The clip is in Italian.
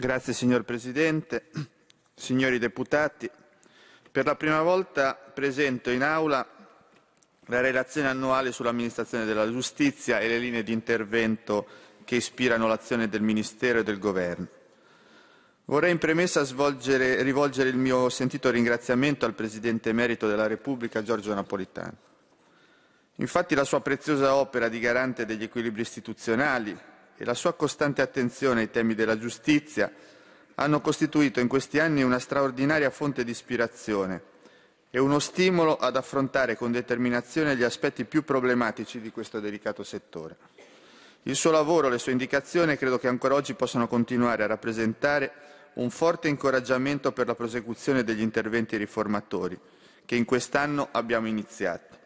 Grazie signor Presidente, signori deputati. Per la prima volta presento in Aula la relazione annuale sull'amministrazione della giustizia e le linee di intervento che ispirano l'azione del Ministero e del Governo. Vorrei in premessa svolgere, rivolgere il mio sentito ringraziamento al Presidente emerito della Repubblica, Giorgio Napolitano. Infatti la sua preziosa opera di garante degli equilibri istituzionali, e la sua costante attenzione ai temi della giustizia hanno costituito in questi anni una straordinaria fonte di ispirazione e uno stimolo ad affrontare con determinazione gli aspetti più problematici di questo delicato settore. Il suo lavoro e le sue indicazioni credo che ancora oggi possano continuare a rappresentare un forte incoraggiamento per la prosecuzione degli interventi riformatori che in quest'anno abbiamo iniziato.